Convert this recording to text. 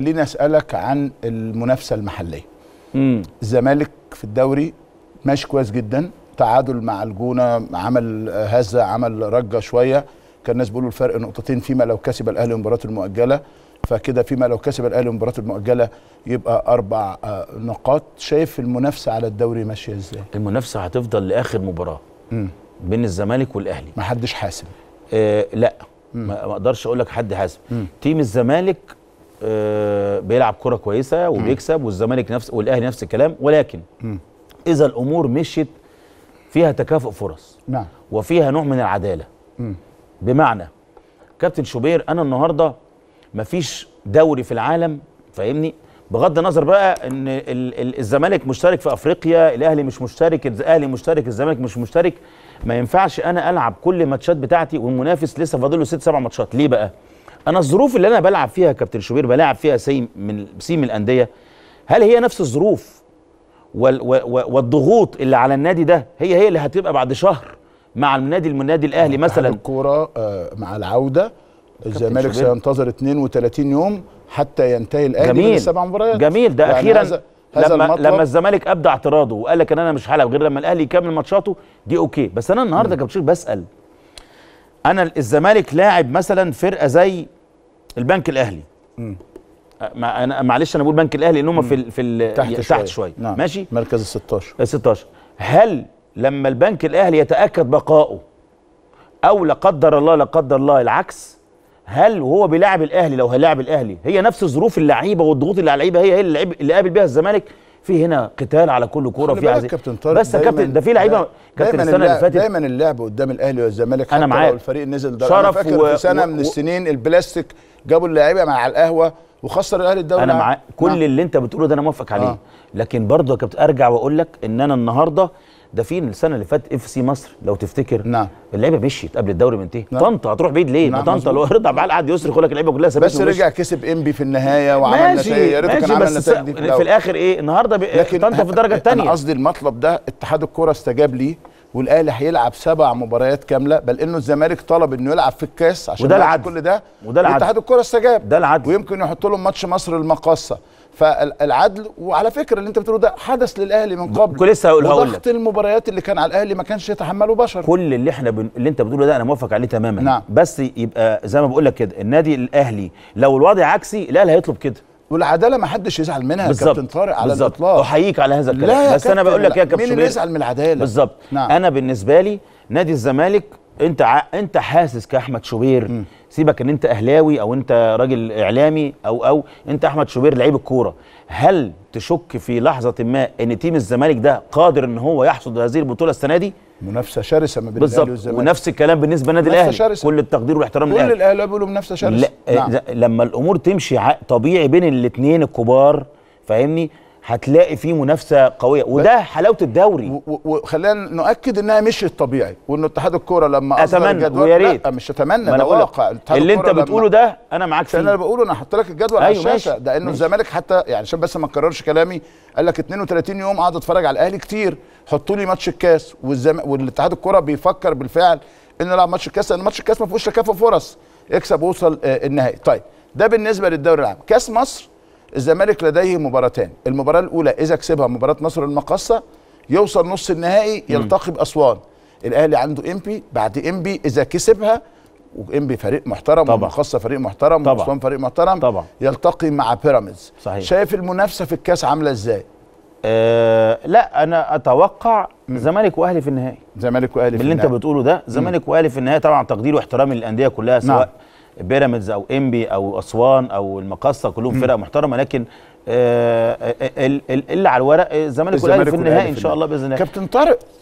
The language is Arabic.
خليني اسالك عن المنافسه المحليه امم الزمالك في الدوري ماشي كويس جدا تعادل مع الجونه عمل هزه عمل رجه شويه كان الناس بيقولوا الفرق نقطتين فيما لو كسب الاهلي المباراه المؤجله فكده فيما لو كسب الاهلي المباراه المؤجله يبقى اربع آه، نقاط شايف المنافسه على الدوري ماشيه ازاي المنافسه هتفضل لاخر مباراه امم بين الزمالك والاهلي محدش حاسم آه لا مم. ما اقدرش اقول لك حد حاسم تيم الزمالك آه، بيلعب كره كويسه وبيكسب والزمالك نفس والاهلي نفس الكلام ولكن اذا الامور مشيت فيها تكافؤ فرص نعم وفيها نوع من العداله بمعنى كابتن شوبير انا النهارده مفيش دوري في العالم فاهمني بغض النظر بقى ان الزمالك مشترك في افريقيا الاهلي مش مشترك الاهلي مشترك الزمالك مش مشترك ما ينفعش انا العب كل الماتشات بتاعتي والمنافس لسه فاضل له ست سبع ماتشات ليه بقى انا الظروف اللي انا بلعب فيها يا كابتن شوبير بلعب فيها سيم من سيم الانديه هل هي نفس الظروف وال والضغوط اللي على النادي ده هي هي اللي هتبقى بعد شهر مع النادي النادي الاهلي مثلا الكوره آه، مع العوده الزمالك سينتظر 32 يوم حتى ينتهي الاهلي جميل السبع مباريات جميل ده يعني اخيرا هذا هذا لما لما الزمالك ابدى اعتراضه وقال لك ان انا مش هلعب غير لما الاهلي يكمل ماتشاته دي اوكي بس انا النهارده كابتن بسال انا الزمالك لاعب مثلا فرقه زي البنك الاهلي ما انا معلش انا بقول بنك الاهلي ان هم في في ال تحت, شوية. شوي. نعم. ماشي مركز ال 16 ال 16 هل لما البنك الاهلي يتاكد بقائه او لا قدر الله لا قدر الله العكس هل وهو بيلاعب الاهلي لو هيلاعب الاهلي هي نفس ظروف اللعيبه والضغوط اللي على اللعيبه هي هي اللي قابل بيها الزمالك في هنا قتال على كل كوره في عزيز كابتن طارق بس كابتن ده في لعيبه كابتن السنه اللي فاتت دايما اللعب قدام الاهلي والزمالك انا معاك الفريق نزل درجه شرف فاكر و... في سنه و... من السنين البلاستيك جابوا اللعيبه مع القهوه وخسر الاهلي الدوري انا معاك كل نعم. اللي انت بتقوله ده انا موافق عليه آه. لكن برضه يا كابتن ارجع واقول لك ان انا النهارده ده في السنه اللي فاتت اف سي مصر لو تفتكر نعم اللعيبه مشيت قبل الدوري منتهي نعم. طنطا هتروح بعيد ليه؟ نعم طنطا لو رضا عبد قعد يصرخ يقول لك اللعيبه كلها سابت بس رجع كسب انبي في النهايه وعمل نتائج يا كان عمل نتائج في, في الاخر ايه النهارده طنطا في الدرجه الثانيه انا قصدي المطلب ده اتحاد الكوره استجاب ليه والاهلي هيلعب سبع مباريات كامله بل انه الزمالك طلب انه يلعب في الكاس عشان وده العدل كل ده وده العدل اتحاد الكره استجاب ده العدل ويمكن يحط لهم ماتش مصر المقاصه فالعدل وعلى فكره اللي انت بتقوله ده حدث للاهلي من قبل كنت لسه هقولها لك ضغط المباريات اللي كان على الاهلي ما كانش يتحمله بشر كل اللي احنا بن... اللي انت بتقوله ده انا موافق عليه تماما نعم. بس يبقى زي ما بقول لك كده النادي الاهلي لو الوضع عكسي الاهلي هيطلب كده والعداله ما حدش يزعل منها بالزبط. كابتن طارق على بالزبط. الاطلاق احييك على هذا الكلام لا بس انا بقول لك يا كابتن مين اللي يزعل من العداله بالظبط نعم. انا بالنسبه لي نادي الزمالك انت ع... انت حاسس كاحمد شوبير م. سيبك ان انت اهلاوي او انت راجل اعلامي او او انت احمد شوبير لعيب الكوره هل تشك في لحظه ما ان تيم الزمالك ده قادر ان هو يحصد هذه البطوله السنه دي منافسه شرسه ما بين الاهلي والزمالك ونفس الكلام بالنسبه للنادي الاهلي شرسة. كل التقدير والاحترام للاهلي كل الاهلي بيقولوا منافسه شرسه لا نعم. لما الامور تمشي طبيعي بين الاثنين الكبار فاهمني هتلاقي في منافسه قويه وده حلاوه الدوري وخلينا نؤكد انها مشيت طبيعي وان اتحاد الكوره لما اتمنى ويا ريت مش اتمنى ده واقع اللي انت بتقوله ده انا معاك فيه انا بقوله انا هحط لك الجدول أيوه على الشاشه ده انه الزمالك حتى يعني عشان بس ما نكررش كلامي قال لك 32 يوم قاعد اتفرج على الاهلي كتير حطوا لي ماتش الكاس والزم... والاتحاد الكره بيفكر بالفعل ان نلعب ماتش الكاس لان ماتش الكاس ما فيهوش كافه فرص اكسب ووصل آه، النهائي طيب ده بالنسبه للدوري العام كاس مصر الزمالك لديه مباراتان المباراه الاولى اذا كسبها مباراه نصر المقصه يوصل نص النهائي يلتقي باسوان الاهلي عنده انبي بعد انبي اذا كسبها وانبي فريق محترم ومقصه فريق محترم واسوان فريق محترم طبعا. يلتقي مع بيراميدز شايف المنافسه في الكاس عامله ازاي آه لا انا اتوقع زمالك واهلي في النهائي زمالك واهلي في النهائي اللي انت بتقوله ده زمالك واهلي في النهائي طبعا تقدير واحترامي للانديه كلها سواء نعم. بيراميدز او انبي او اسوان او المقصه كلهم فرق محترمه لكن آه, آه،, آه، اللي على الورق آه، الزمالك والاهلي في النهائي ان شاء الله باذن الله كابتن طارق